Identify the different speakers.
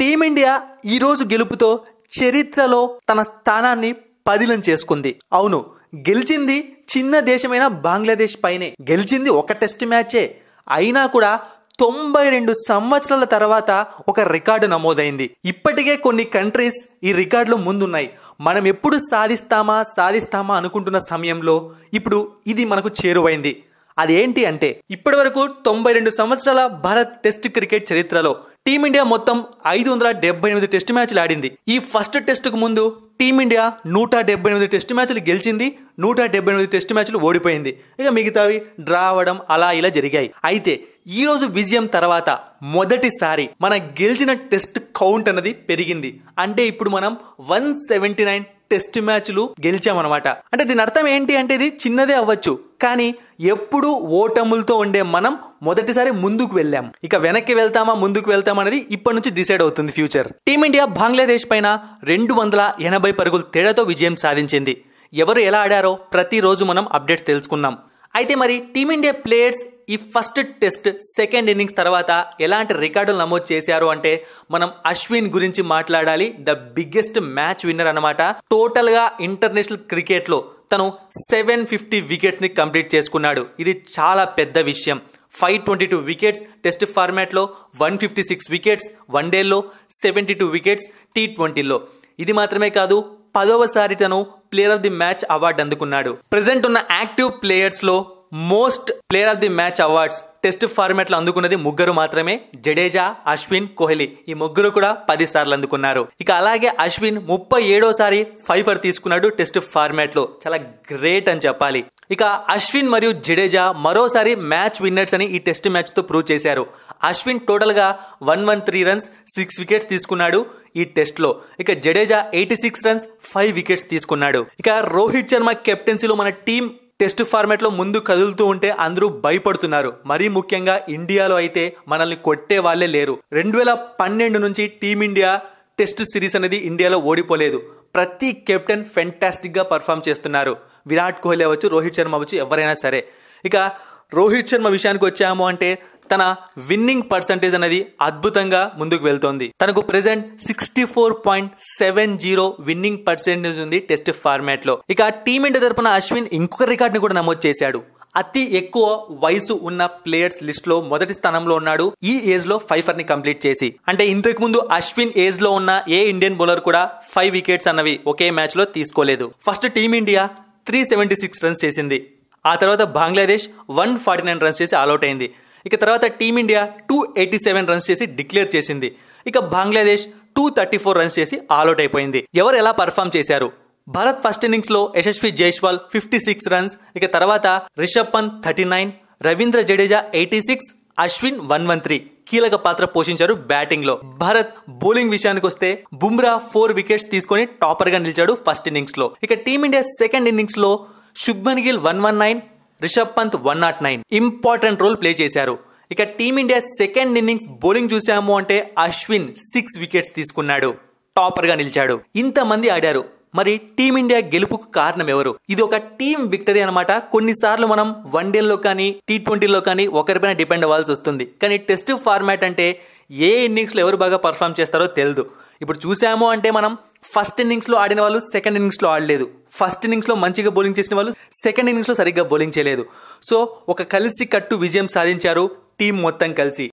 Speaker 1: team India ఈరోజు గెలుపుతో చరిత్రలో తన స్థానాన్ని పదిలం చేసుకుంది అవును గెలిచింది చిన్న దేశమైన బంగ్లాదేశ్ పైనే గెలిచింది ఒక టెస్ట్ మ్యాచే అయినా కూడా తొంభై రెండు సంవత్సరాల తర్వాత ఒక రికార్డు నమోదైంది ఇప్పటికే కొన్ని కంట్రీస్ ఈ రికార్డులో ముందున్నాయి మనం ఎప్పుడు సాధిస్తామా సాధిస్తామా అనుకుంటున్న సమయంలో ఇప్పుడు ఇది మనకు చేరువైంది అదేంటి అంటే ఇప్పటి వరకు తొంభై రెండు సంవత్సరాల భారత్ టెస్ట్ క్రికెట్ చరిత్రలో టీమిండియా మొత్తం ఐదు వందల డెబ్బై ఎనిమిది టెస్ట్ మ్యాచ్లు ఆడింది ఈ ఫస్ట్ టెస్ట్కు ముందు టీమిండియా నూట డెబ్బై ఎనిమిది టెస్ట్ మ్యాచ్లు గెలిచింది నూట డెబ్బై ఎనిమిది టెస్ట్ మ్యాచ్లు ఓడిపోయింది ఇక మిగతావి డ్రా అవ్వడం అలా ఇలా జరిగాయి అయితే ఈరోజు విజయం తర్వాత మొదటిసారి మన గెలిచిన టెస్ట్ కౌంట్ అన్నది పెరిగింది అంటే ఇప్పుడు మనం వన్ సెవెంటీ నైన్ టెస్ట్ మ్యాచ్లు గెలిచామన్నమాట అంటే దీని అర్థం ఏంటి అంటే ఇది చిన్నదే అవ్వచ్చు కానీ ఎప్పుడు ఓటములతో ఉండే మనం మొదటిసారి ముందుకు వెళ్ళాం ఇక వెనక్కి వెళ్తామా ముందుకు వెళ్తామా అనేది ఇప్పటి నుంచి డిసైడ్ అవుతుంది ఫ్యూచర్ టీమిండియా బంగ్లాదేశ్ పైన రెండు వందల ఎనభై పరుగులు తేడాతో విజయం సాధించింది ఎవరు ఎలా ఆడారో ప్రతిరోజు మనం అప్డేట్ తెలుసుకున్నాం అయితే మరి టీమిండియా ప్లేయర్స్ ఈ ఫస్ట్ టెస్ట్ సెకండ్ ఇన్నింగ్స్ తర్వాత ఎలాంటి రికార్డులు నమోదు చేశారు అంటే మనం అశ్విన్ గురించి మాట్లాడాలి ద బిగ్గెస్ట్ మ్యాచ్ విన్నర్ అనమాట టోటల్గా ఇంటర్నేషనల్ క్రికెట్లో తను సెవెన్ ఫిఫ్టీ వికెట్స్ని కంప్లీట్ చేసుకున్నాడు ఇది చాలా పెద్ద విషయం five twenty two wickets test ఫార్మాట్లో one fifty six wickets one డేలో సెవెంటీ టూ వికెట్స్ టీ ట్వంటీలో ఇది మాత్రమే కాదు పదవసారి తను player of the match award అందుకున్నాడు ప్రజెంట్ ఉన్న యాక్టివ్ ప్లేయర్స్లో most player of the match awards test లో అందుకున్నది ముగ్గురు మాత్రమే జడేజా అశ్విన్ కోహ్లీ ఈ ముగ్గురు కూడా పది సార్లు అందుకున్నారు ఇక అలాగే అశ్విన్ ముప్పై ఏడోసారి ఫైఫర్ తీసుకున్నాడు టెస్ట్ ఫార్మాట్లో చాలా గ్రేట్ అని చెప్పాలి ఇక అశ్విన్ మరియు జడేజా మరోసారి మ్యాచ్ విన్నర్స్ అని ఈ టెస్ట్ మ్యాచ్తో ప్రూవ్ చేశారు అశ్విన్ టోటల్గా one one three runs six wickets తీసుకున్నాడు ఈ టెస్ట్లో ఇక Jadeja eighty six runs five wickets తీసుకున్నాడు ఇక రోహిత్ శర్మ కెప్టెన్సీలో మన టీం టెస్ట్ ఫార్మేట్లో ముందు కదులుతూ ఉంటే అందరూ భయపడుతున్నారు మరీ ముఖ్యంగా ఇండియాలో అయితే మనల్ని కొట్టే వాళ్ళే లేరు రెండు వేల పన్నెండు నుంచి టీమిండియా టెస్ట్ సిరీస్ అనేది ఇండియాలో ఓడిపోలేదు ప్రతి కెప్టెన్ ఫెంటాస్టిక్గా పర్ఫామ్ చేస్తున్నారు విరాట్ కోహ్లీ అవ్వచ్చు రోహిత్ శర్మ అవ్వచ్చు ఎవరైనా సరే ఇక రోహిత్ శర్మ విషయానికి వచ్చాము అంటే తన విన్నింగ్ పర్సంటేజ్ అనేది అద్భుతంగా ముందుకు వెళ్తోంది తనకు present sixty four point seven zero winning percentage ఉంది టెస్ట్ ఫార్మాట్ లో ఇక టీమిండియా తరపున అశ్విన్ ఇంకొక రికార్డ్ ని కూడా నమోదు చేశాడు అతి ఎక్కువ వయసు ఉన్న ప్లేయర్స్ లిస్ట్ లో మొదటి స్థానంలో ఉన్నాడు ఈ ఏజ్ లో ఫైఫర్ ని కంప్లీట్ చేసి అంటే ఇంతకు ముందు అశ్విన్ ఏజ్ లో ఉన్న ఏ ఇండియన్ బౌలర్ కూడా ఫైవ్ వికెట్స్ అన్నవి ఒకే మ్యాచ్ లో తీసుకోలేదు first team India three seventy six runs చేసింది ఆ తర్వాత Bangladesh one forty nine runs చేసి ఆల్అౌట్ అయింది ఇక తర్వాత team India two eighty seven runs చేసి డిక్లేర్ చేసింది ఇక Bangladesh two thirty four runs చేసి ఆల్అౌట్ అయిపోయింది ఎవరు ఎలా పర్ఫామ్ చేశారు భారత్ ఫస్ట్ ఇన్నింగ్స్ లో Yashasvi Jaiswal fifty six runs ఇక తర్వాత Rishabh Pant thirty nine Ravindra Jadeja eighty six Ashwin one one three కీలక పాత్ర పోషించారు బ్యాటింగ్ లో భారత్ బౌలింగ్ విషయానికి వస్తే బుమ్రా ఫోర్ వికెట్స్ తీసుకుని టాపర్ గా నిలిచాడు ఫస్ట్ ఇన్నింగ్స్ లో ఇక టీమిండియా సెకండ్ ఇన్నింగ్స్ లో Shubman Gill one one nine Rishabh Pant one not nine important role play చేశారు ఇక టీమిండియా సెకండ్ ఇన్నింగ్స్ బౌలింగ్ చూసాము అంటే అశ్విన్ సిక్స్ వికెట్స్ తీసుకున్నాడు టాపర్గా నిలిచాడు ఇంతమంది ఆడారు మరి టీమిండియా గెలుపుకు కారణం ఎవరు ఇది ఒక టీం విక్టరీ అనమాట కొన్నిసార్లు మనం వన్ డేల్లో కానీ టీ ట్వంటీలో కానీ ఒకరిపైన డిపెండ్ అవ్వాల్సి వస్తుంది కానీ టెస్ట్ ఫార్మాట్ అంటే ఏ ఇన్నింగ్స్లో ఎవరు బాగా పర్ఫామ్ చేస్తారో తెలియదు ఇప్పుడు చూసాము అంటే మనం ఫస్ట్ ఇన్నింగ్స్లో ఆడిన వాళ్ళు సెకండ్ ఇన్నింగ్స్లో ఆడలేదు ఫస్ట్ ఇన్నింగ్స్లో మంచిగా బౌలింగ్ చేసిన వాళ్ళు సెకండ్ ఇన్నింగ్స్లో సరిగ్గా బౌలింగ్ చేయలేదు సో ఒక కలిసి కట్టు విజయం సాధించారు టీం మొత్తం కలిసి